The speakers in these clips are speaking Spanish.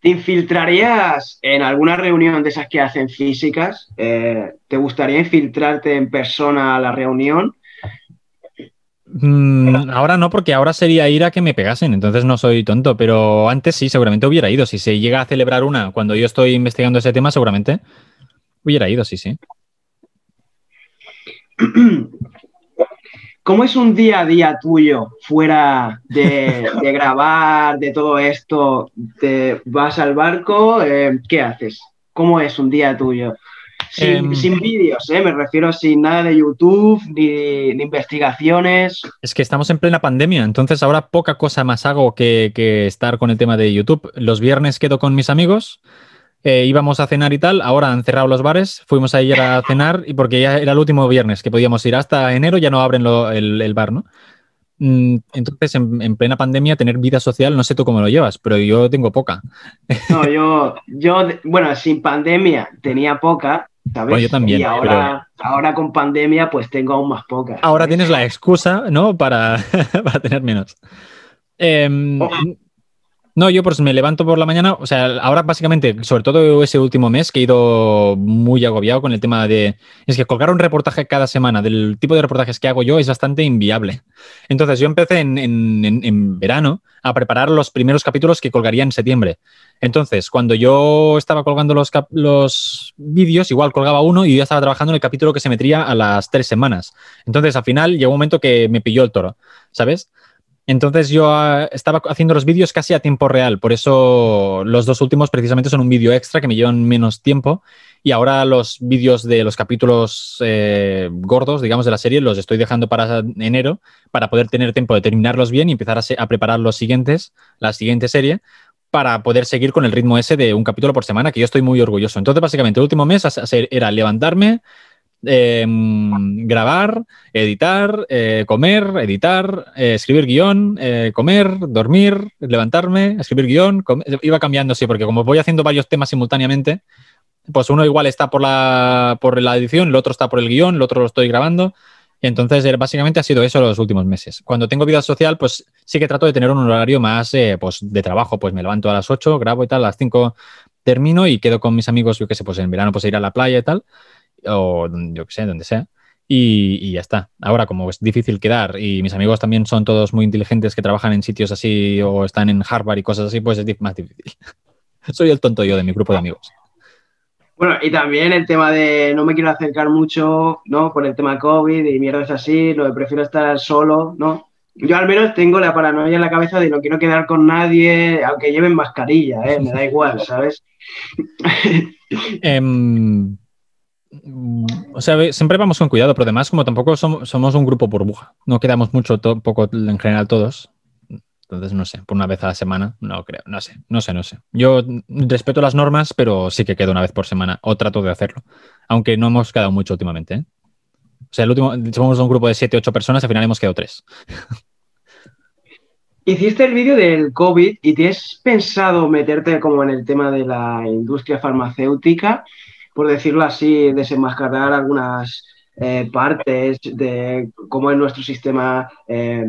¿Te infiltrarías en alguna reunión de esas que hacen físicas? Eh, ¿Te gustaría infiltrarte en persona a la reunión? Mm, ahora no, porque ahora sería ir a que me pegasen, entonces no soy tonto, pero antes sí, seguramente hubiera ido. Si se llega a celebrar una cuando yo estoy investigando ese tema, seguramente hubiera ido, sí, sí. ¿Cómo es un día a día tuyo fuera de, grabar, de todo esto? ¿Te vas al barco? Eh, ¿Qué haces? ¿Cómo es un día tuyo? Sin, em, vídeos, ¿eh? me refiero sin nada de YouTube, ni, investigaciones. Es que estamos en plena pandemia, entonces ahora poca cosa más hago que estar con el tema de YouTube. Los viernes quedo con mis amigos eh, íbamos a cenar y tal, ahora han cerrado los bares, fuimos a ir a cenar y porque ya era el último viernes que podíamos ir hasta enero, ya no abren el, bar, ¿no? Mm, entonces, en, plena pandemia, tener vida social, no sé tú cómo lo llevas, pero yo tengo poca. No, yo, yo bueno, sin pandemia tenía poca, ¿sabes? yo también. Y ahora, ahora con pandemia, pues tengo aún más poca. Ahora tienes la excusa, ¿no? Para, tener menos. Em, no, yo pues me levanto por la mañana, o sea, ahora básicamente, sobre todo ese último mes que he ido muy agobiado con el tema de... Es que colgar un reportaje cada semana del tipo de reportajes que hago yo es bastante inviable. Entonces yo empecé en, en, verano a preparar los primeros capítulos que colgaría en septiembre. Entonces, cuando yo estaba colgando los, los vídeos, igual colgaba uno y yo ya estaba trabajando en el capítulo que se metría a las tres semanas. Entonces, al final llegó un momento que me pilló el toro, ¿sabes? Entonces yo ah, estaba haciendo los vídeos casi a tiempo real, por eso los dos últimos precisamente son un vídeo extra que me llevan menos tiempo y ahora los vídeos de los capítulos eh, gordos, digamos, de la serie los estoy dejando para enero para poder tener tiempo de terminarlos bien y empezar a, preparar los siguientes, la siguiente serie para poder seguir con el ritmo ese de un capítulo por semana, que yo estoy muy orgulloso. Entonces, básicamente, el último mes era levantarme, Em, grabar, editar, eh, comer, editar, eh, escribir guión, eh, comer, dormir, levantarme, escribir guión. Iba cambiando, sí, porque como voy haciendo varios temas simultáneamente, pues uno igual está por la, por la edición, el otro está por el guión, el otro lo estoy grabando. entonces, básicamente ha sido eso los últimos meses. Cuando tengo vida social, pues sí que trato de tener un horario más pues de trabajo. Pues me levanto a las 8, grabo y tal, a las 5 termino y quedo con mis amigos, yo qué sé, pues en verano pues ir a la playa y tal o yo que sé, donde sea. Y, ya está. Ahora, como es difícil quedar y mis amigos también son todos muy inteligentes que trabajan en sitios así o están en Harvard y cosas así, pues es más difícil. Soy el tonto yo de mi grupo de amigos. Bueno, y también el tema de no me quiero acercar mucho, ¿no? Por el tema COVID y mierdas así, lo de prefiero estar solo, ¿no? Yo al menos tengo la paranoia en la cabeza de no quiero quedar con nadie, aunque lleven mascarilla, ¿eh? Me da igual, ¿sabes? Em, Mm, o sea, siempre vamos con cuidado, pero además como tampoco somos, un grupo burbuja, no quedamos mucho, poco en general todos. Entonces, no sé, por una vez a la semana, no creo, no sé, no sé, no sé. Yo respeto las normas, pero sí que quedo una vez por semana, o trato de hacerlo, aunque no hemos quedado mucho últimamente. ¿eh? O sea, el último, somos un grupo de 7, 8 personas, al final hemos quedado tres. Hiciste el vídeo del COVID y te has pensado meterte como en el tema de la industria farmacéutica por decirlo así, desenmascarar algunas eh, partes de cómo es nuestro sistema eh,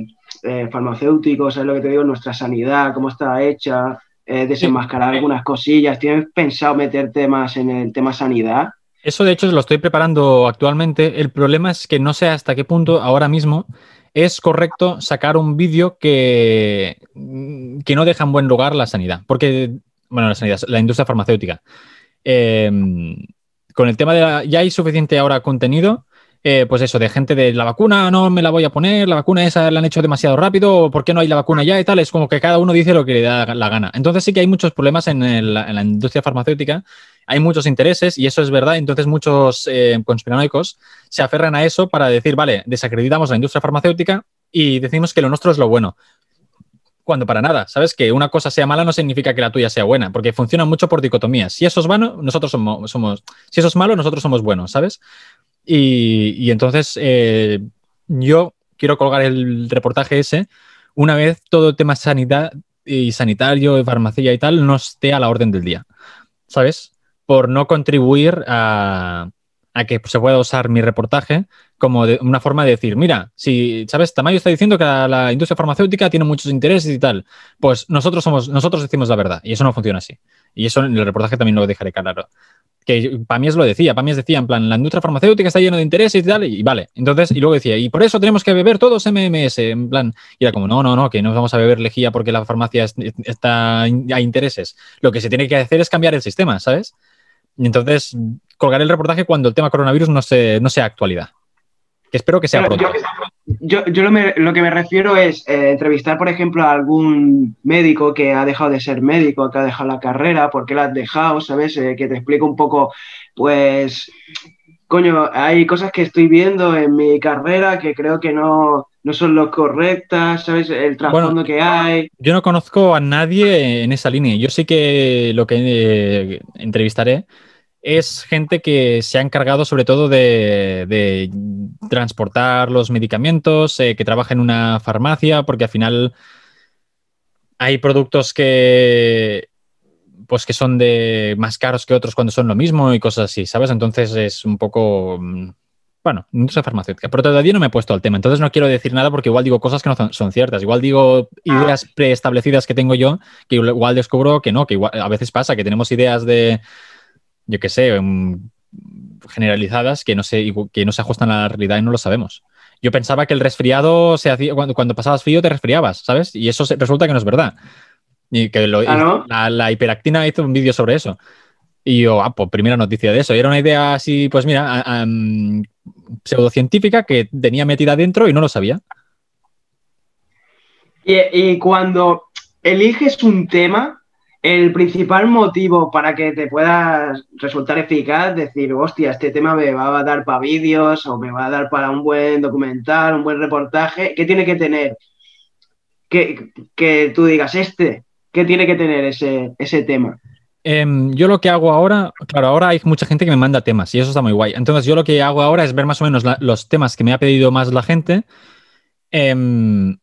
eh, farmacéutico, lo que te digo? Nuestra sanidad, cómo está hecha, desenmascarar algunas cosillas. ¿Tienes pensado meter temas en el tema sanidad? Eso de hecho lo estoy preparando actualmente. El problema es que no sé hasta qué punto ahora mismo es correcto sacar un vídeo que, mm, que no deja en buen lugar la sanidad, porque, bueno, la sanidad, la industria farmacéutica. Em, con el tema de la, ya hay suficiente ahora contenido, eh, pues eso, de gente de la vacuna, no me la voy a poner, la vacuna esa la han hecho demasiado rápido, ¿por qué no hay la vacuna ya y tal? Es como que cada uno dice lo que le da la gana. Entonces sí que hay muchos problemas en, la industria farmacéutica, hay muchos intereses y eso es verdad, entonces muchos eh, conspiranoicos se aferran a eso para decir, vale, desacreditamos la industria farmacéutica y decimos que lo nuestro es lo bueno, cuando para nada. Sabes que una cosa sea mala no significa que la tuya sea buena, porque funciona mucho por dicotomías. Si eso es bueno, nosotros somos, somos si eso es malo, nosotros somos buenos, ¿sabes? Y, entonces eh, yo quiero colgar el reportaje ese una vez todo el tema sanidad y sanitario, farmacia y tal no esté a la orden del día, ¿sabes? Por no contribuir a, a que se pueda usar mi reportaje como una forma de decir, mira, si, ¿sabes? Tamayo está diciendo que la, industria farmacéutica tiene muchos intereses y tal, pues nosotros somos, nosotros decimos la verdad y eso no funciona así. Y eso en el reportaje también lo dejaré claro. Que es lo decía, Pamies decía, en plan, la industria farmacéutica está llena de intereses y tal, y, vale. Entonces, y luego decía, y por eso tenemos que beber todos MMS, en plan, y era como, no, no, no, que no vamos a beber lejía porque la farmacia está, a intereses. Lo que se tiene que hacer es cambiar el sistema, ¿sabes? Y entonces colgaré el reportaje cuando el tema coronavirus no, no sea actualidad. espero que sea pronto. Yo, lo, que me refiero es eh, entrevistar, por ejemplo, a algún médico que ha dejado de ser médico, que ha dejado la carrera, por qué la has dejado, ¿sabes? Eh, que te explique un poco, pues, coño, hay cosas que estoy viendo en mi carrera que creo que no, no son lo correctas, ¿sabes? El trasfondo que hay. Yo no conozco a nadie en esa línea. Yo sé que lo que eh, entrevistaré es gente que se ha encargado sobre todo de, transportar los medicamentos, eh, que trabaja en una farmacia, porque al final hay productos que pues que son de más caros que otros cuando son lo mismo y cosas así, ¿sabes? Entonces es un poco mm, bueno, no soy farmacéutica, pero todavía no me he puesto al tema, entonces no quiero decir nada porque igual digo cosas que no son ciertas, igual digo ah. ideas preestablecidas que tengo yo, que igual descubro que no, que igual, a veces pasa que tenemos ideas de, yo qué sé, em, generalizadas que no, se, que no se ajustan a la realidad y no lo sabemos. Yo pensaba que el resfriado se hacía cuando, cuando pasabas frío te resfriabas, ¿sabes? Y eso resulta que no es verdad. Y que ah, la hiperactina hizo un vídeo sobre eso. Y yo, ah, pues primera noticia de eso. Y era una idea así, pues mira, mm, pseudocientífica que tenía metida dentro y no lo sabía. Y, cuando eliges un tema, el principal motivo para que te puedas resultar eficaz, decir, hostia, este tema me va a dar para vídeos o me va a dar para un buen documental, un buen reportaje, ¿qué tiene que tener? Que, que tú digas, este, ¿qué tiene que tener ese, ese tema? Em, yo lo que hago ahora, claro, ahora hay mucha gente que me manda temas y eso está muy guay. Entonces yo lo que hago ahora es ver más o menos los temas que me ha pedido más la gente. Em,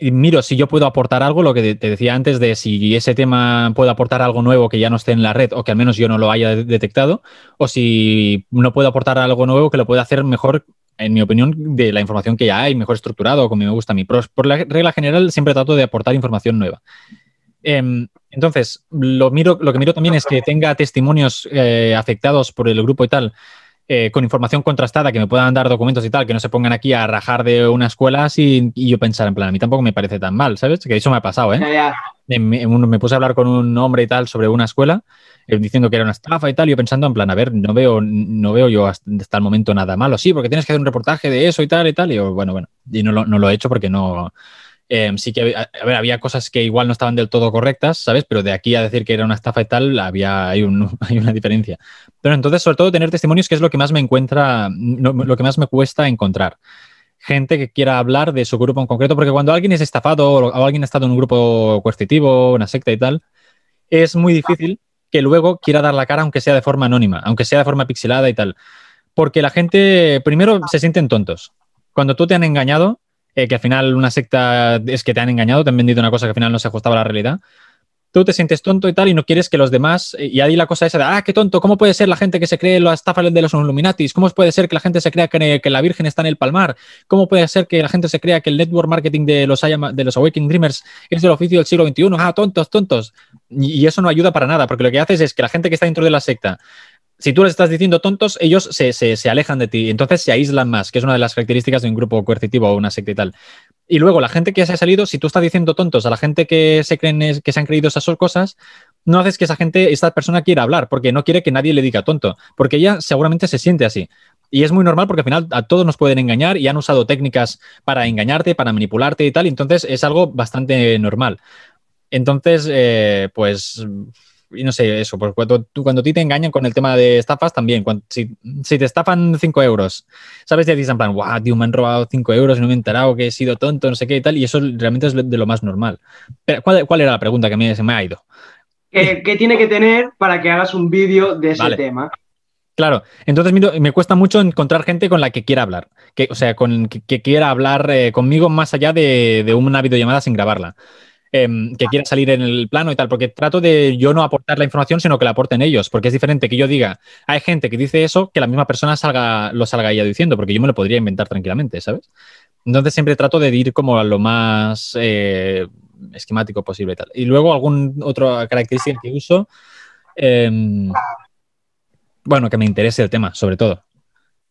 miro si yo puedo aportar algo, lo que te decía antes de si ese tema puede aportar algo nuevo que ya no esté en la red o que al menos yo no lo haya detectado, o si no puedo aportar algo nuevo que lo pueda hacer mejor en mi opinión, de la información que ya hay, mejor estructurado, como me gusta a mí. por la regla general siempre trato de aportar información nueva. Em, entonces, lo, miro, lo que miro también es que tenga testimonios eh, afectados por el grupo y tal, eh, con información contrastada, que me puedan dar documentos y tal, que no se pongan aquí a rajar de una escuela y yo pensar, en plan, a mí tampoco me parece tan mal, ¿sabes? Que eso me ha pasado, ¿eh? me puse a hablar con un hombre y tal sobre una escuela, eh, diciendo que era una estafa y tal, y yo pensando, en plan, a ver, no veo, no veo yo hasta, el momento nada malo, sí, porque tienes que hacer un reportaje de eso y tal y tal, y yo, bueno, bueno, y no lo he hecho porque no Em, sí que había cosas que igual no estaban del todo correctas, ¿sabes? Pero de aquí a decir que era una estafa y tal, había, hay, una diferencia. Pero entonces, sobre todo, tener testimonios, que es lo que más me encuentra, lo que más me cuesta encontrar gente que quiera hablar de su grupo en concreto, porque cuando alguien es estafado o alguien ha estado en un grupo coercitivo, una secta y tal, es muy difícil que luego quiera dar la cara, aunque sea de forma anónima, aunque sea de forma pixelada y tal. Porque la gente, primero, se sienten tontos. Cuando tú te han engañado, eh, que al final una secta es que te han engañado, te han vendido una cosa que al final no se ajustaba a la realidad. Tú te sientes tonto y tal y no quieres que los demás, eh, y ahí la cosa esa de, ah, qué tonto, ¿cómo puede ser la gente que se cree la estafa de los Illuminatis? ¿Cómo puede ser que la gente se crea que, la Virgen está en el Palmar? ¿Cómo puede ser que la gente se crea que el network marketing de los, de los Awakening Dreamers es el oficio del siglo XXI? Ah, tontos, tontos. y eso no ayuda para nada, porque lo que haces es que la gente que está dentro de la secta si tú les estás diciendo tontos, ellos se, alejan de ti, entonces se aíslan más, que es una de las características de un grupo coercitivo o una secta y tal. Y luego la gente que se ha salido, si tú estás diciendo tontos a la gente que se creen que se han creído esas cosas, no haces que esa gente, esta persona quiera hablar, porque no quiere que nadie le diga tonto, porque ella seguramente se siente así. Y es muy normal porque al final a todos nos pueden engañar y han usado técnicas para engañarte, para manipularte y tal, entonces es algo bastante normal. Entonces, eh, pues y no sé, eso, pues cuando, tú, cuando a ti te engañan con el tema de estafas también, si, te estafan 5 euros, ¿sabes? Ya dicen en plan, guau, tío, me han robado 5 euros y no me he enterado, que he sido tonto, no sé qué y tal, y eso realmente es de lo más normal. ¿cuál, era la pregunta que a mí se me ha ido? ¿Qué, tiene que tener para que hagas un vídeo de ese tema? Claro, entonces me cuesta mucho encontrar gente con la que quiera hablar, que, o sea, con, que, quiera hablar eh, conmigo más allá de, de una videollamada sin grabarla. Em, que quiera salir en el plano y tal, porque trato de yo no aportar la información, sino que la aporten ellos, porque es diferente que yo diga, hay gente que dice eso, que la misma persona salga, lo salga ella diciendo, porque yo me lo podría inventar tranquilamente, ¿sabes? Entonces siempre trato de ir como a lo más eh, esquemático posible y tal. Y luego algún otra característica que uso, em, bueno, que me interese el tema, sobre todo.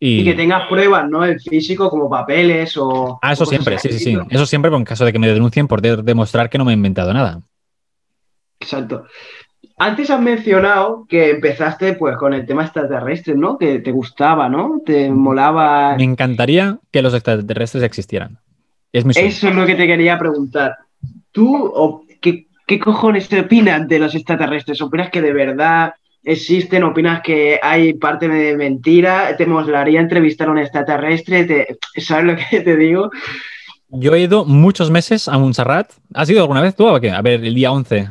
Y... que tengas pruebas, ¿no? El físico como papeles o... Ah, eso siempre, sí, sí, sí. Eso siempre en caso de que me denuncien por demostrar que no me he inventado nada. Exacto. Antes has mencionado que empezaste pues con el tema extraterrestre, ¿no? Que te gustaba, ¿no? Te molaba... Me encantaría que los extraterrestres existieran. Es Eso es lo que te quería preguntar. ¿Tú o qué, qué cojones te opinas de los extraterrestres? ¿Opinas que de verdad existen, opinas que hay parte de mentira, te mostraría entrevistar a un extraterrestre, te, ¿sabes lo que te digo? Yo he ido muchos meses a Montserrat. ¿Has ido alguna vez tú? ¿A, a ver, el día 11.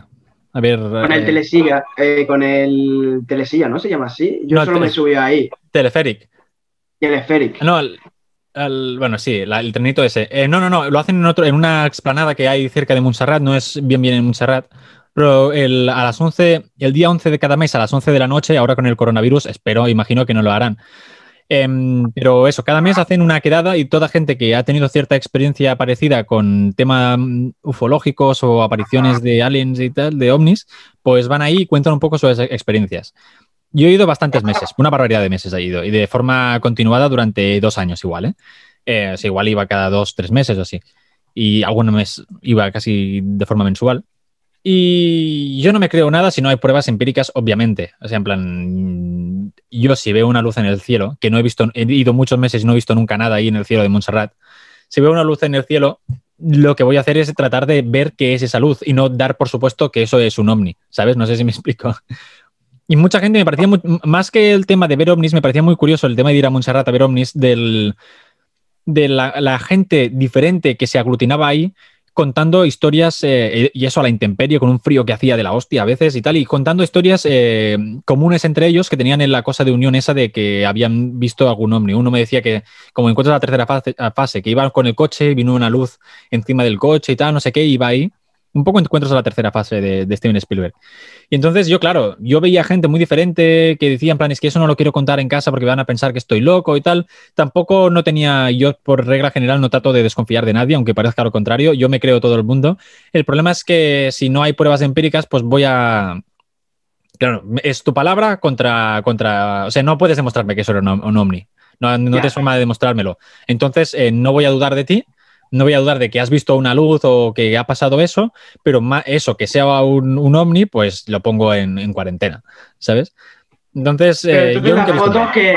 A ver, con el eh, telesilla, eh, con el telesilla, ¿no? Se llama así. Yo solo me subí ahí. Teleféric. Teleféric. bueno, sí, el trenito ese. Eh, no, no, no, lo hacen en, otro, en una explanada que hay cerca de Montserrat, no es bien bien en Montserrat, pero el, a las 11, el día 11 de cada mes, a las 11 de la noche, ahora con el coronavirus, espero, imagino que no lo harán. Em, pero eso, cada mes hacen una quedada y toda gente que ha tenido cierta experiencia parecida con temas mm, ufológicos o apariciones de aliens y tal, de ovnis, pues van ahí y cuentan un poco sus experiencias. Yo he ido bastantes meses, una barbaridad de meses he ido, y de forma continuada durante dos años igual, ¿eh? eh igual iba cada dos, tres meses o así. Y algunos mes iba casi de forma mensual. Y yo no me creo nada si no hay pruebas empíricas, obviamente. O sea, en plan, yo si veo una luz en el cielo, que no he visto, he ido muchos meses y no he visto nunca nada ahí en el cielo de Montserrat, si veo una luz en el cielo, lo que voy a hacer es tratar de ver qué es esa luz y no dar por supuesto que eso es un ovni, ¿sabes? No sé si me explico. Y mucha gente me parecía, más que el tema de ver ovnis, me parecía muy curioso el tema de ir a Montserrat a ver ovnis del, de la gente diferente que se aglutinaba ahí contando historias, eh, eh, y eso a la intemperie, con un frío que hacía de la hostia a veces y tal, y contando historias eh, comunes entre ellos que tenían en la cosa de unión esa de que habían visto algún hombre Uno me decía que, como encuentras la tercera fase, que iban con el coche, vino una luz encima del coche y tal, no sé qué, iba ahí un poco encuentros a la tercera fase de, Steven Spielberg. Y entonces yo, claro, yo veía gente muy diferente que decía, en plan, es que eso no lo quiero contar en casa porque van a pensar que estoy loco y tal. Tampoco no tenía, yo por regla general no trato de desconfiar de nadie, aunque parezca lo contrario, yo me creo todo el mundo. El problema es que si no hay pruebas empíricas, pues voy a... Claro, es tu palabra contra... contra... O sea, no puedes demostrarme que eso era un, omni. No, tienes forma de demostrármelo. Entonces, eh, no voy a dudar de ti no voy a dudar de que has visto una luz o que ha pasado eso, pero eso, que sea un, ovni, pues lo pongo en, cuarentena, ¿sabes? Entonces, eh, yo las fotos que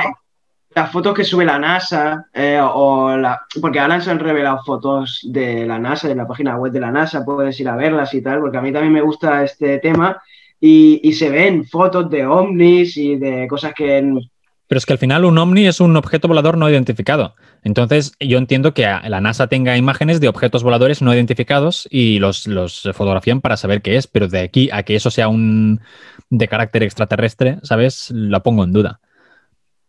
que sube la NASA eh, o la, porque ahora se han revelado fotos de la NASA de la página web de la NASA puedes ir a verlas y tal porque a mí también me gusta este tema y, y se ven fotos de ovnis y de cosas que pero es que al final un ovni es un objeto volador no identificado entonces, yo entiendo que la NASA tenga imágenes de objetos voladores no identificados y los, fotografían para saber qué es, pero de aquí a que eso sea un de carácter extraterrestre, ¿sabes? Lo pongo en duda.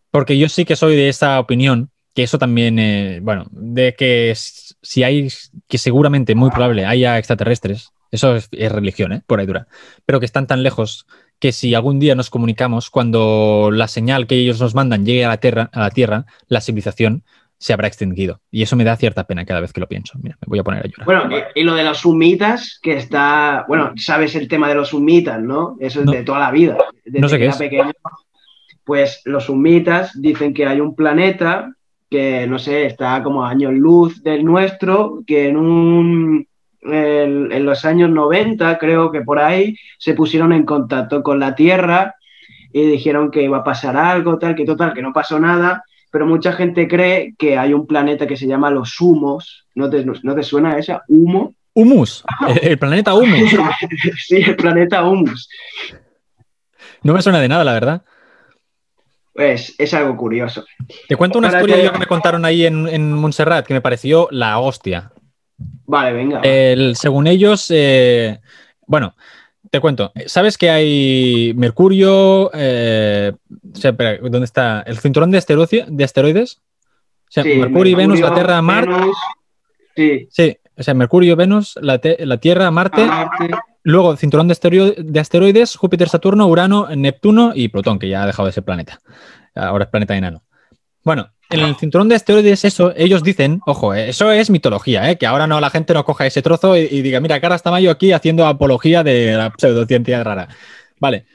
Porque yo sí que soy de esa opinión, que eso también, eh, bueno, de que si hay, que seguramente, muy probable, haya extraterrestres, eso es, religión, ¿eh? Por ahí dura, pero que están tan lejos que si algún día nos comunicamos, cuando la señal que ellos nos mandan llegue a la Tierra, a la, tierra, la civilización se habrá extinguido. Y eso me da cierta pena cada vez que lo pienso. Mira, me voy a poner a llorar. Bueno, y, lo de los sumitas, que está. Bueno, sabes el tema de los sumitas, ¿no? Eso es de toda la vida. Desde no sé qué pequeño. Pues los sumitas dicen que hay un planeta que, no sé, está como a años luz del nuestro, que en un. En, en los años 90, creo que por ahí, se pusieron en contacto con la Tierra y dijeron que iba a pasar algo, tal, que total, que no pasó nada pero mucha gente cree que hay un planeta que se llama los humos. ¿No te, no te suena esa? ¿Humo? Humus, ah. eh, el, planeta humus. sí, el planeta humus. No me suena de nada, la verdad. Pues es algo curioso. Te cuento una historia que... me contaron ahí en, Montserrat que me pareció la hostia. Vale, venga. según ellos, eh, bueno, te cuento. ¿Sabes que hay Mercurio? Eh, o sea, ¿dónde está? ¿El cinturón de, de asteroides? O sea, Mercurio, Venus, la Tierra, Marte. sí. o sea, Mercurio, Venus, la, Tierra, ah, Marte. Luego, cinturón de, de, asteroides, Júpiter, Saturno, Urano, Neptuno y Plutón, que ya ha dejado de ser planeta. Ahora es planeta enano. Bueno, en el cinturón de asteroides, eso, ellos dicen, ojo, eh, eso es mitología, eh, que ahora no la gente no coja ese trozo y, diga, mira, cara está yo aquí haciendo apología de la pseudociencia rara. Vale.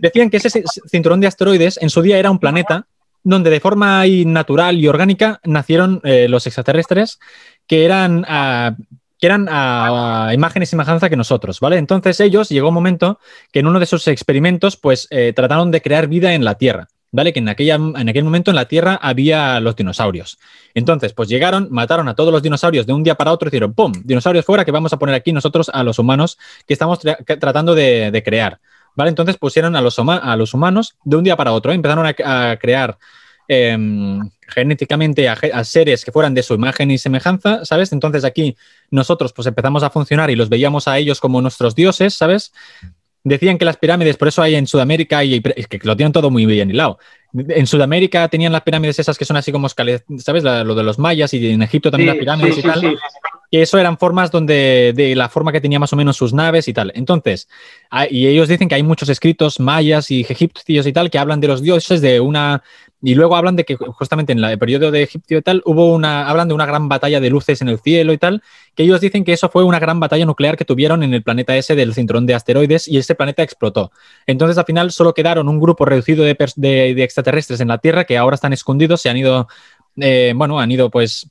Decían que ese cinturón de asteroides en su día era un planeta donde de forma natural y orgánica nacieron eh, los extraterrestres que eran, a, ah, que eran a, ah, y semejanza que nosotros, ¿vale? Entonces ellos llegó un momento que en uno de sus experimentos pues trataron de crear vida en la Tierra. ¿vale? Que en, aquella, en aquel momento en la Tierra había los dinosaurios. Entonces, pues llegaron, mataron a todos los dinosaurios de un día para otro y dijeron, ¡pum! Dinosaurios fuera que vamos a poner aquí nosotros a los humanos que estamos tratando de, crear, ¿vale? Entonces pusieron a los, humanos de un día para otro, ¿eh? empezaron a, crear... Em, genéticamente a, a, seres que fueran de su imagen y semejanza, ¿sabes? Entonces aquí nosotros pues empezamos a funcionar y los veíamos a ellos como nuestros dioses, ¿sabes? decían que las pirámides, por eso hay en Sudamérica, y que lo tienen todo muy bien hilado. En Sudamérica tenían las pirámides esas que son así como, ¿sabes? lo de los mayas y en Egipto también las pirámides y tal. Que eso eran formas donde, de la forma que tenía más o menos sus naves y tal. Entonces, y ellos dicen que hay muchos escritos mayas y egipcios y tal que hablan de los dioses de una, y luego hablan de que justamente en el periodo de Egipto y tal, hubo una, hablan de una gran batalla de luces en el cielo y tal, que ellos dicen que eso fue una gran batalla nuclear que tuvieron en el planeta ese del cinturón de asteroides y ese planeta explotó. Entonces al final solo quedaron un grupo reducido de, extraterrestres en la Tierra que ahora están escondidos, se han ido, eh, bueno, han ido pues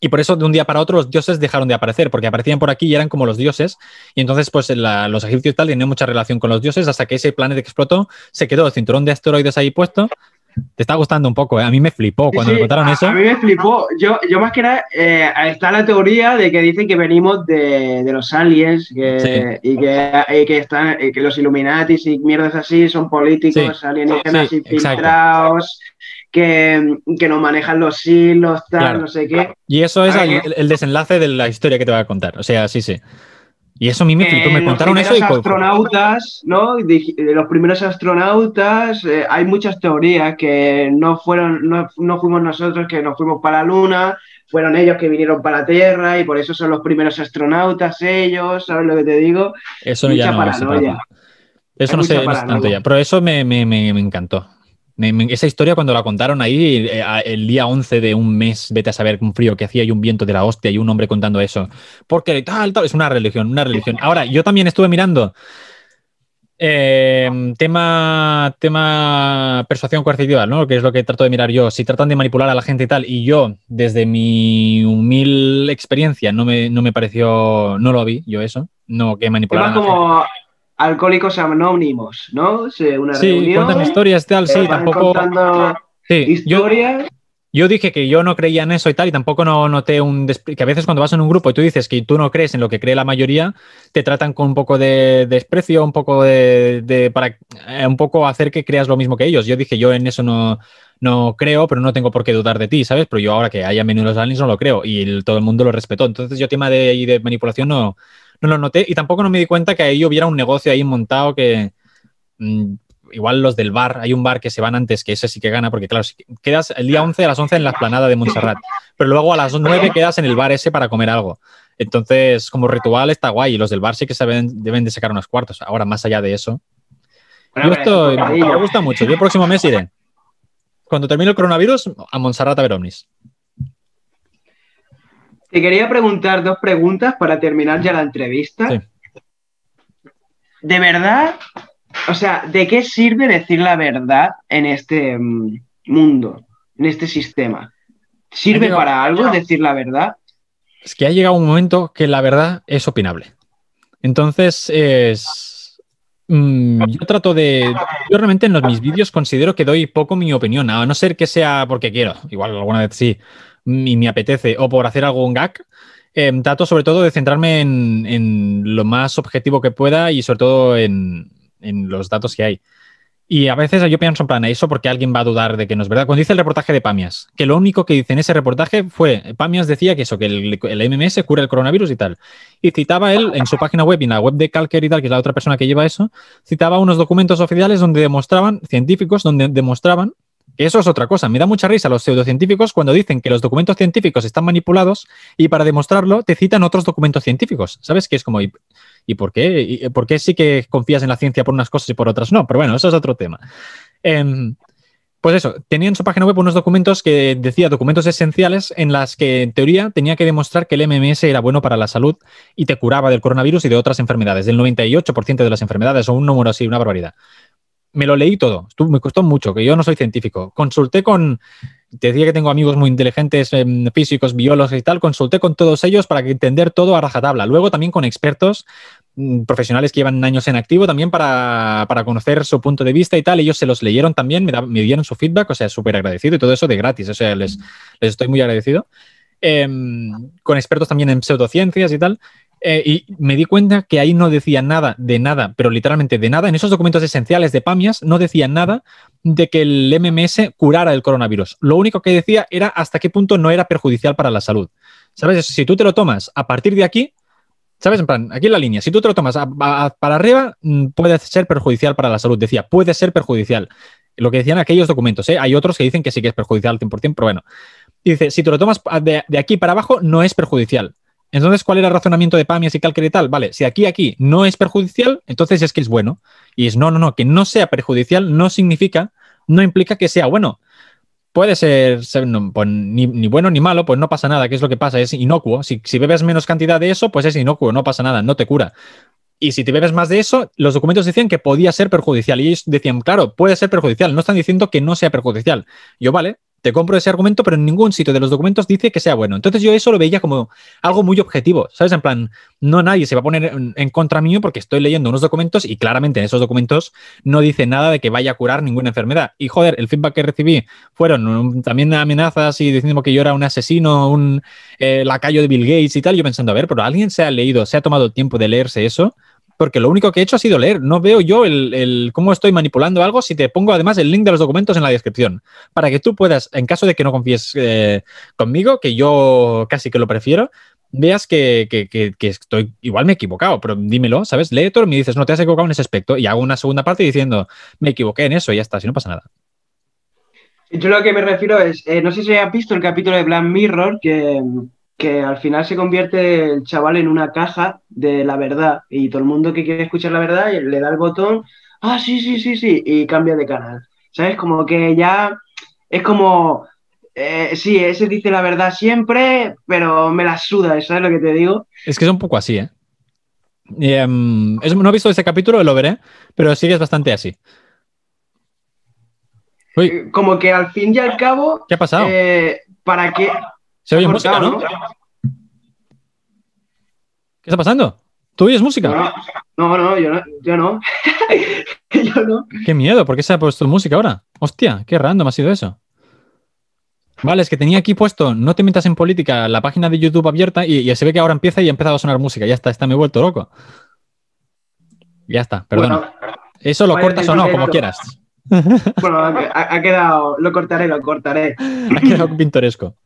y por eso de un día para otro los dioses dejaron de aparecer, porque aparecían por aquí y eran como los dioses. Y entonces, pues los egipcios y tal tenían mucha relación con los dioses hasta que ese planeta explotó, se quedó el cinturón de asteroides ahí puesto te está gustando un poco, ¿eh? a mí me flipó cuando me contaron eso. A mí me flipó, yo, más que nada, eh, está la teoría de que dicen que venimos de, los aliens y, que, y que, están, que los Illuminatis y mierdas así son políticos alienígenas infiltrados. Que, que, nos manejan los hilos, tal, no sé qué. Y eso es el, el desenlace de la historia que te voy a contar. O sea, sí, sí. Y eso a me eh, contaron los eso astronautas, ¿no? Eh, los primeros astronautas, eh, hay muchas teorías que no fueron, no, fuimos nosotros que nos fuimos para la Luna, fueron ellos que vinieron para la Tierra y por eso son los primeros astronautas ellos, ¿sabes lo que te digo? Eso ya no, Eso no sé, tanto ya, pero eso me encantó. Esa historia cuando la contaron ahí eh, el día 11 de un mes, vete a saber un frío que hacía y un viento de la hostia y un hombre contando eso. Porque tal, tal, es una religión, una religión. Ahora, yo también estuve mirando eh, tema, tema persuasión coercitiva, ¿no? Que es lo que trato de mirar yo. Si tratan de manipular a la gente y tal, y yo, desde mi humilde experiencia, no me, no me pareció, no lo vi yo eso, no que manipular. a la gente. Alcohólicos Anónimos, ¿no? Una sí, cuentan historias, tal, sí, eh, tampoco... Yo... dije que yo no creía en eso y tal, y tampoco no noté un que a veces cuando vas en un grupo y tú dices que tú no crees en lo que cree la mayoría, te tratan con un poco de, desprecio, un poco de, para eh, un poco hacer que creas lo mismo que ellos. Yo dije yo en eso no, no creo, pero no tengo por qué dudar de ti, ¿sabes? Pero yo ahora que haya menudo aliens no lo creo y todo el mundo lo respetó. Entonces yo tema de manipulación no, no lo noté y tampoco no me di cuenta que ahí hubiera un negocio ahí montado que mm, igual los del bar, hay un bar que se van antes que ese sí que gana, porque claro, quedas el día 11 a las 11 en la planada de Montserrat, pero luego a las 9 quedas en el bar ese para comer algo. Entonces, como ritual está guay y los del bar sí que saben, deben de sacar unos cuartos. Ahora, más allá de eso, me gusta mucho. Yo el próximo mes iré. Cuando termine el coronavirus, a Montserrat a ver ovnis. Te quería preguntar dos preguntas para terminar ya la entrevista. De verdad, o sea, ¿de qué sirve decir la verdad en este mm, mundo, en este sistema? ¿Sirve para algo decir la verdad? Es que ha llegado un momento que la verdad es opinable. Entonces, mm, yo trato de... Yo realmente en los, mis vídeos considero que doy poco mi opinión, a no ser que sea porque quiero, igual alguna vez sí, y me apetece, o por hacer algún gag, em, trato sobre todo de centrarme en, lo más objetivo que pueda y sobre todo en, los datos que hay. Y a veces yo pienso en plan eso porque alguien va a dudar de que no es verdad. Cuando dice el reportaje de Pamias, que lo único que dice en ese reportaje fue, Pamias decía que eso, que el, el MMS cura el coronavirus y tal. Y citaba él en su página web y en la web de Calker y tal, que es la otra persona que lleva eso, citaba unos documentos oficiales donde demostraban, científicos, donde demostraban eso es otra cosa. Me da mucha risa a los pseudocientíficos cuando dicen que los documentos científicos están manipulados y para demostrarlo te citan otros documentos científicos. ¿Sabes? Que es como, ¿y, por qué? ¿Por qué sí que confías en la ciencia por unas cosas y por otras no? Pero bueno, eso es otro tema. Em, pues eso, tenía en su página web unos documentos que decía documentos esenciales en las que en teoría tenía que demostrar que el MMS era bueno para la salud y te curaba del coronavirus y de otras enfermedades, del 98% de las enfermedades o un número así, una barbaridad me lo leí todo, me costó mucho, que yo no soy científico. Consulté con, te decía que tengo amigos muy inteligentes, em, físicos, biólogos y tal, consulté con todos ellos para entender todo a rajatabla. Luego también con expertos mm, profesionales que llevan años en activo también para, conocer su punto de vista y tal. Ellos se los leyeron también, me, dieron su feedback, o sea, súper agradecido y todo eso de gratis, o sea, les, les estoy muy agradecido. Em, con expertos también en pseudociencias y tal. Eh, y me di cuenta que ahí no decía nada de nada, pero literalmente de nada. En esos documentos esenciales de PAMIAS no decía nada de que el MMS curara el coronavirus. Lo único que decía era hasta qué punto no era perjudicial para la salud. ¿Sabes? Si tú te lo tomas a partir de aquí, ¿sabes? En plan, aquí en la línea, si tú te lo tomas para arriba, mm, puede ser perjudicial para la salud. Decía, puede ser perjudicial. Lo que decían aquellos documentos, ¿eh? Hay otros que dicen que sí que es perjudicial al 100%, pero bueno. dice, si te lo tomas de aquí para abajo, no es perjudicial. Entonces, ¿cuál era el razonamiento de Pamias y tal, y tal? Vale, si aquí, aquí no es perjudicial, entonces es que es bueno. Y es no, no, no, que no sea perjudicial no significa, no implica que sea bueno. Puede ser, pues, ni, bueno ni malo, pues no pasa nada, ¿qué es lo que pasa? Es inocuo. Si, si bebes menos cantidad de eso, pues es inocuo, no pasa nada, no te cura. Y si te bebes más de eso, los documentos decían que podía ser perjudicial. Y ellos decían, claro, puede ser perjudicial. No están diciendo que no sea perjudicial. Yo, vale, te compro ese argumento, pero en ningún sitio de los documentos dice que sea bueno. Entonces yo eso lo veía como algo muy objetivo, ¿sabes? En plan, no nadie se va a poner en, contra mío porque estoy leyendo unos documentos y claramente en esos documentos no dice nada de que vaya a curar ninguna enfermedad. Y joder, el feedback que recibí fueron um, también amenazas y diciendo que yo era un asesino, un eh, lacayo de Bill Gates y tal. Yo pensando, a ver, pero alguien se ha leído, se ha tomado el tiempo de leerse eso porque lo único que he hecho ha sido leer. No veo yo el, cómo estoy manipulando algo si te pongo además el link de los documentos en la descripción, para que tú puedas, en caso de que no confíes eh, conmigo, que yo casi que lo prefiero, veas que, estoy, igual me he equivocado, pero dímelo, ¿sabes? Lee todo y me dices, no te has equivocado en ese aspecto, y hago una segunda parte diciendo, me equivoqué en eso, y ya está, si no pasa nada. Yo lo que me refiero es, eh, no sé si has visto el capítulo de Black Mirror, que, que al final se convierte el chaval en una caja de la verdad y todo el mundo que quiere escuchar la verdad le da el botón, ah, sí, sí, sí, sí, y cambia de canal. ¿Sabes? Como que ya es como, eh, sí, ese dice la verdad siempre, pero me la suda, ¿sabes lo que te digo? Es que es un poco así, ¿eh? Em, no he visto ese capítulo, lo veré, pero sí es bastante así. Eh, como que al fin y al cabo... ¿Qué ha pasado? Eh, ¿Para qué? Se oye música, ¿no? ¿Qué está pasando? ¿Tú oyes música? No, no, yo no. Qué miedo, ¿por qué se ha puesto música ahora? Hostia, qué random ha sido eso. Vale, es que tenía aquí puesto No te metas en política, la página de YouTube abierta y, se ve que ahora empieza y ha empezado a sonar música. Ya está, está, me he vuelto loco. Ya está, perdón. eso lo cortas o no, como quieras. Bueno, ha quedado, lo cortaré, lo cortaré. Ha quedado pintoresco.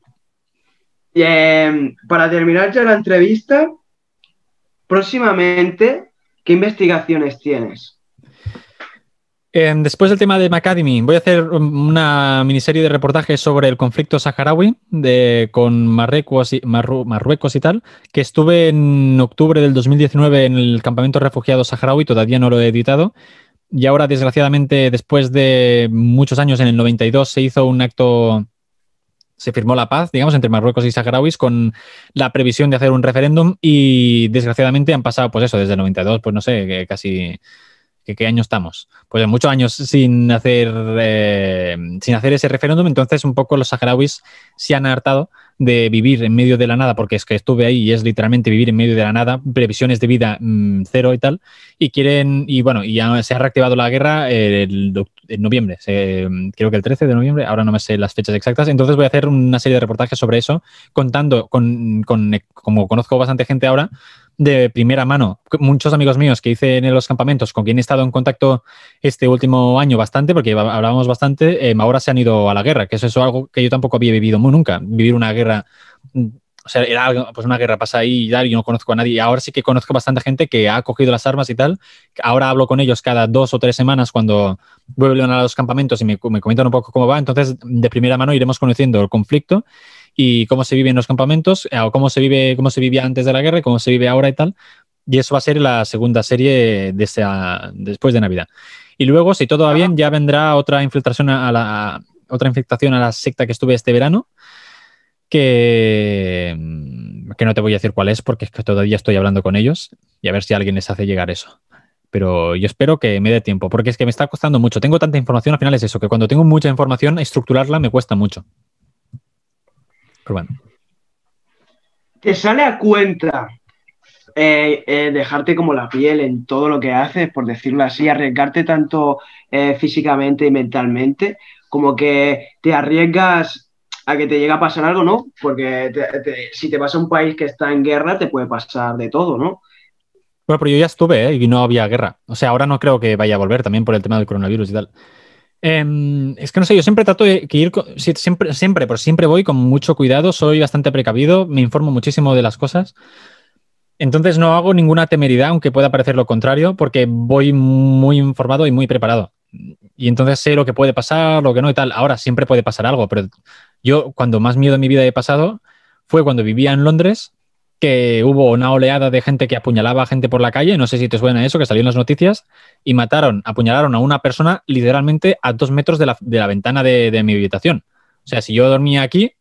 Y, em, para terminar ya la entrevista, próximamente, ¿qué investigaciones tienes? Em, después del tema de Macademy, voy a hacer una miniserie de reportajes sobre el conflicto saharaui de, con Marruecos y, Marruecos y tal, que estuve en octubre del 2019 en el campamento refugiado saharaui, todavía no lo he editado, y ahora desgraciadamente después de muchos años, en el 92, se hizo un acto se firmó la paz, digamos, entre Marruecos y saharauis con la previsión de hacer un referéndum y desgraciadamente han pasado, pues eso, desde el 92, pues no sé, que casi... ¿Qué, año estamos? Pues muchos años sin hacer, eh, sin hacer ese referéndum, entonces un poco los saharauis se han hartado de vivir en medio de la nada, porque es que estuve ahí y es literalmente vivir en medio de la nada, previsiones de vida mm, cero y tal, y quieren, y bueno, y ya se ha reactivado la guerra, el, doctor en noviembre, creo que el 13 de noviembre, ahora no me sé las fechas exactas, entonces voy a hacer una serie de reportajes sobre eso, contando, con, con, como conozco bastante gente ahora, de primera mano, muchos amigos míos que hice en los campamentos, con quien he estado en contacto este último año bastante, porque hablábamos bastante, eh, ahora se han ido a la guerra, que eso es algo que yo tampoco había vivido nunca, vivir una guerra o sea, era pues una guerra pasa ahí y tal, yo no conozco a nadie. Ahora sí que conozco bastante gente que ha cogido las armas y tal. Ahora hablo con ellos cada dos o tres semanas cuando vuelven a los campamentos y me, comentan un poco cómo va. Entonces, de primera mano iremos conociendo el conflicto y cómo se vive en los campamentos, eh, o cómo se vive, cómo se vivía antes de la guerra, cómo se vive ahora y tal. Y eso va a ser la segunda serie de después de Navidad. Y luego, si todo va bien, ya vendrá otra infiltración a la, otra infiltración a la secta que estuve este verano Mm, que, no te voy a decir cuál es porque es que todavía estoy hablando con ellos y a ver si alguien les hace llegar eso. Pero yo espero que me dé tiempo, porque es que me está costando mucho. Tengo tanta información, al final es eso, que cuando tengo mucha información, estructurarla me cuesta mucho. Pero bueno. ¿Te sale a cuenta eh, eh, dejarte como la piel en todo lo que haces, por decirlo así, arriesgarte tanto eh, físicamente y mentalmente, como que te arriesgas a que te llega a pasar algo, ¿no? Porque si te vas a un país que está en guerra, te puede pasar de todo, ¿no? Bueno, pero yo ya estuve ¿eh? y no había guerra. O sea, ahora no creo que vaya a volver también por el tema del coronavirus y tal. Em, es que no sé, yo siempre trato de ir, siempre, siempre, pero siempre voy con mucho cuidado, soy bastante precavido, me informo muchísimo de las cosas. Entonces no hago ninguna temeridad, aunque pueda parecer lo contrario, porque voy muy informado y muy preparado y entonces sé lo que puede pasar, lo que no y tal. Ahora siempre puede pasar algo, pero yo cuando más miedo en mi vida he pasado fue cuando vivía en Londres, que hubo una oleada de gente que apuñalaba a gente por la calle, no sé si te suena eso, que salió en las noticias, y mataron, apuñalaron a una persona literalmente a dos metros de la, de la ventana de, mi habitación. O sea, si yo dormía aquí,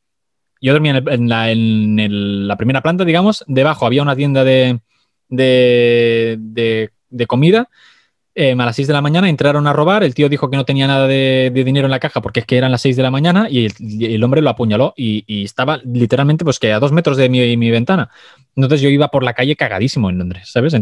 yo dormía en, la, en la, primera planta, digamos, debajo había una tienda de, de comida eh, a las 6 de la mañana entraron a robar, el tío dijo que no tenía nada de, dinero en la caja porque es que eran las 6 de la mañana y el, hombre lo apuñaló y, estaba literalmente pues que a dos metros de mi, mi, ventana. Entonces yo iba por la calle cagadísimo en Londres, ¿sabes?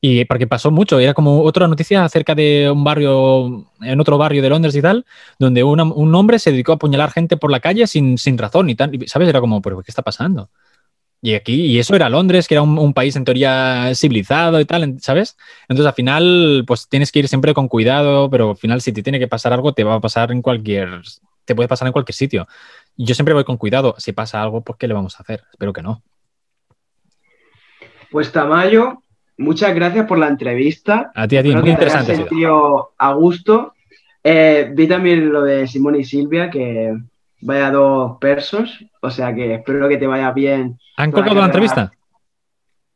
y porque pasó mucho, era como otra noticia acerca de un barrio, en otro barrio de Londres y tal, donde un hombre se dedicó a apuñalar gente por la calle sin, sin razón y tal, ¿sabes? Era como, pero ¿qué está pasando? Y aquí, y eso era Londres, que era un, país en teoría civilizado y tal, ¿sabes? Entonces al final, pues tienes que ir siempre con cuidado, pero al final si te tiene que pasar algo, te va a pasar en cualquier, te puede pasar en cualquier sitio. Yo siempre voy con cuidado. Si pasa algo, pues ¿qué le vamos a hacer? Espero que no. Pues Tamayo, muchas gracias por la entrevista. A ti, a ti, muy interesante. Me a gusto. Eh, vi también lo de Simón y Silvia, que vaya dos persos, o sea que espero que te vaya bien. ¿Han colgado la entrevista?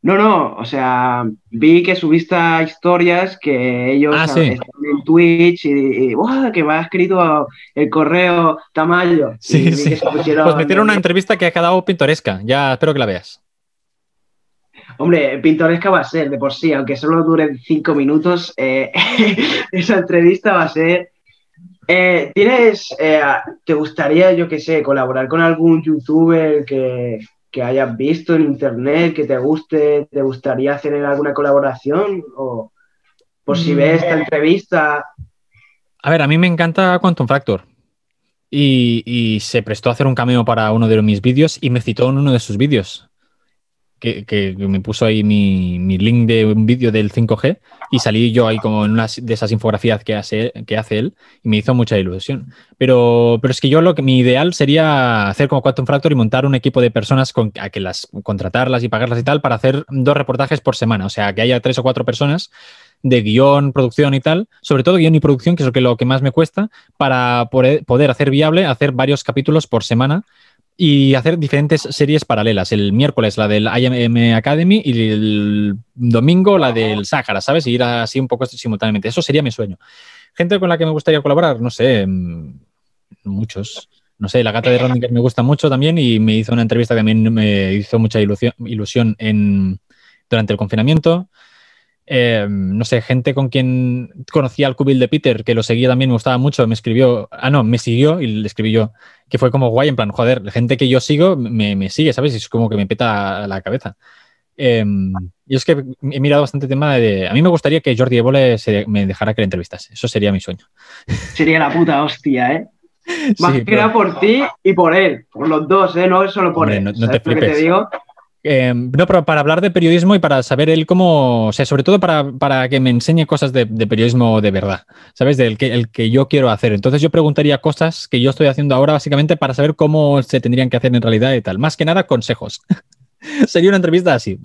No, no, o sea, vi que subiste historias que ellos ah, están en Twitch y, que me ha escrito el correo Tamayo. Sí, sí. Pusieron... Pues metieron una entrevista que ha quedado pintoresca, ya espero que la veas. Hombre, pintoresca va a ser de por sí, aunque solo dure cinco minutos, eh, esa entrevista va a ser eh, ¿Tienes, eh, te gustaría, yo qué sé, colaborar con algún youtuber que, hayas visto en internet, que te guste, te gustaría hacer alguna colaboración? O por si mm, ves eh. esta entrevista. A ver, a mí me encanta Quantum Factor y se prestó a hacer un cameo para uno de mis vídeos y me citó en uno de sus vídeos que, me puso ahí mi, link de un vídeo del 5G y salí yo ahí como en una de esas infografías que hace, que hace él y me hizo mucha ilusión. Pero, pero es que yo lo que mi ideal sería hacer como Quantum Fractor y montar un equipo de personas con, a que las contratarlas y pagarlas y tal para hacer dos reportajes por semana. O sea, que haya tres o cuatro personas de guión, producción y tal, sobre todo guión y producción, que es que, lo que más me cuesta, para poder hacer viable hacer varios capítulos por semana y hacer diferentes series paralelas. El miércoles la del IMM Academy y el domingo la del Sahara, ¿sabes? Y ir así un poco simultáneamente. Eso sería mi sueño. Gente con la que me gustaría colaborar, no sé, mm, muchos. No sé, la gata de que me gusta mucho también y me hizo una entrevista que a mí me hizo mucha ilusión, ilusión en, durante el confinamiento. Em, no sé, gente con quien conocía al cubil de Peter, que lo seguía también, me gustaba mucho, me escribió, ah, no, me siguió y le escribí yo, que fue como guay, en plan, joder, la gente que yo sigo me, sigue, ¿sabes? es como que me peta la cabeza. Em, y es que he mirado bastante tema de... A mí me gustaría que Jordi Evole me dejara que le entrevistase, eso sería mi sueño. Sería la puta hostia, ¿eh? Más que era por ti y por él, por los dos, ¿eh? No solo por él. No, te flipes. Em, no, pero para hablar de periodismo y para saber él cómo, o sea, sobre todo para, para que me enseñe cosas de, periodismo de verdad, ¿sabes? Del que, el que yo quiero hacer. Entonces yo preguntaría cosas que yo estoy haciendo ahora básicamente para saber cómo se tendrían que hacer en realidad y tal. Más que nada, consejos. Sería una entrevista así.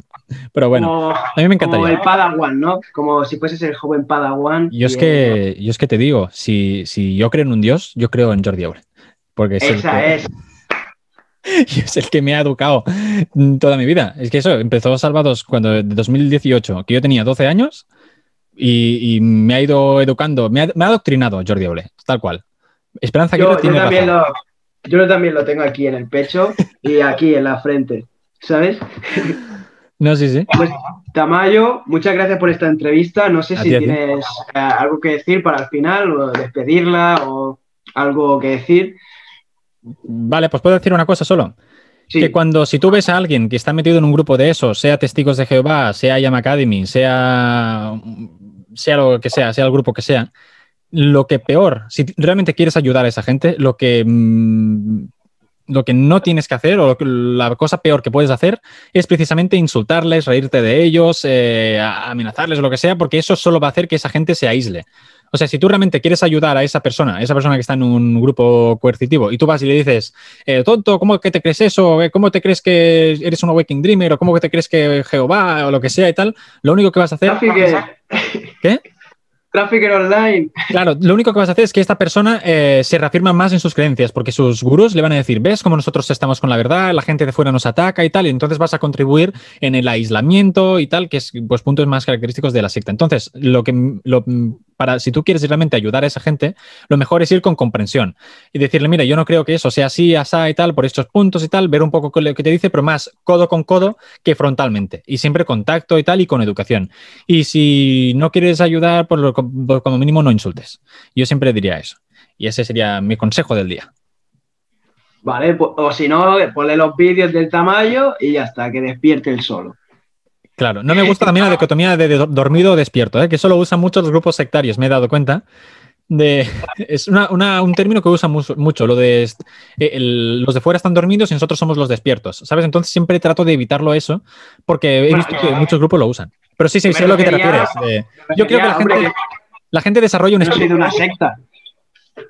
Pero bueno, a mí me encantaría. Como el Padawan, ¿no? Como si fueses el joven Padawan. Yo es, que, yo es que te digo, si, si yo creo en un dios, yo creo en Jordi Aure. Porque Esa es. y es el que me ha educado toda mi vida. Es que eso, empezó Salvados cuando, de 2018, que yo tenía 12 años y, me ha ido educando, me ha, adoctrinado Jordi Ole, tal cual. Esperanza que yo también Lo, Yo también lo tengo aquí en el pecho y aquí en la frente, ¿sabes? No, sí, sí. Pues, Tamayo, muchas gracias por esta entrevista. No sé si tienes eh, algo que decir para el final, o despedirla o algo que decir. Vale, pues puedo decir una cosa solo. Que cuando, si tú ves a alguien que está metido en un grupo de esos, sea Testigos de Jehová, sea Yam Academy, sea, sea lo que sea, sea el grupo que sea, lo que peor, si realmente quieres ayudar a esa gente, lo que, mm, lo que no tienes que hacer o la cosa peor que puedes hacer es precisamente insultarles, reírte de ellos, eh, amenazarles, lo que sea, porque eso solo va a hacer que esa gente se aísle. O sea, si tú realmente quieres ayudar a esa persona, esa persona que está en un grupo coercitivo, y tú vas y le dices, eh, tonto, ¿cómo que te crees eso? ¿Eh, ¿Cómo te crees que eres un Awakening Dreamer? ¿O cómo que te crees que Jehová? O lo que sea y tal, lo único que vas a hacer. ¿Qué? Trafficker online. Claro, lo único que vas a hacer es que esta persona eh, se reafirma más en sus creencias, porque sus gurús le van a decir, ves cómo nosotros estamos con la verdad, la gente de fuera nos ataca y tal, y entonces vas a contribuir en el aislamiento y tal, que es pues puntos más característicos de la secta. Entonces, lo que para, si tú quieres realmente ayudar a esa gente, lo mejor es ir con comprensión y decirle, mira, yo no creo que eso sea así, asá y tal, por estos puntos y tal, ver un poco lo que te dice, pero más codo con codo que frontalmente y siempre contacto y tal y con educación. Y si no quieres ayudar, por, pues pues como mínimo no insultes. Yo siempre diría eso. Y ese sería mi consejo del día. Vale, pues, o si no, ponle los vídeos del tamaño y ya está, que despierte el solo. Claro, no me gusta también la dicotomía de, dormido o despierto, ¿eh? que eso lo usan muchos grupos sectarios, me he dado cuenta. De, es un término que usa mucho, lo de eh, los de fuera están dormidos y nosotros somos los despiertos, ¿sabes? Entonces siempre trato de evitarlo eso porque he visto que muchos grupos lo usan. Pero sí, sí, sé lo que te refieres. Eh. yo creo que la gente, desarrolla un espíritu. una secta.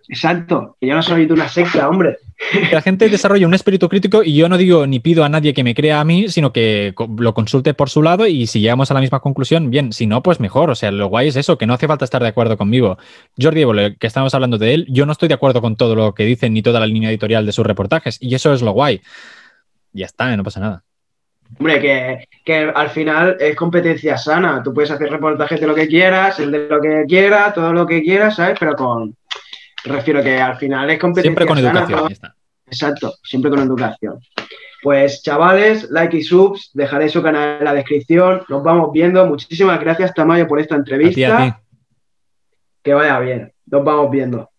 Exacto, que yo no soy de una secta, hombre. Que la gente desarrolla un espíritu crítico y yo no digo ni pido a nadie que me crea a mí, sino que lo consulte por su lado y si llegamos a la misma conclusión, bien, si no, pues mejor. O sea, lo guay es eso, que no hace falta estar de acuerdo conmigo. Jordi Evole, que estamos hablando de él, yo no estoy de acuerdo con todo lo que dicen ni toda la línea editorial de sus reportajes y eso es lo guay. Ya está, no pasa nada. Hombre, que, que, al final es competencia sana. Tú puedes hacer reportajes de lo que quieras, el de lo que quieras, todo lo que quieras, ¿sabes? Pero con, refiero que al final es competencia. Siempre con educación. Exacto, siempre con educación. Pues chavales, like y subs, dejaré su canal en la descripción. Nos vamos viendo. Muchísimas gracias, Tamayo, por esta entrevista. Que vaya bien. Nos vamos viendo.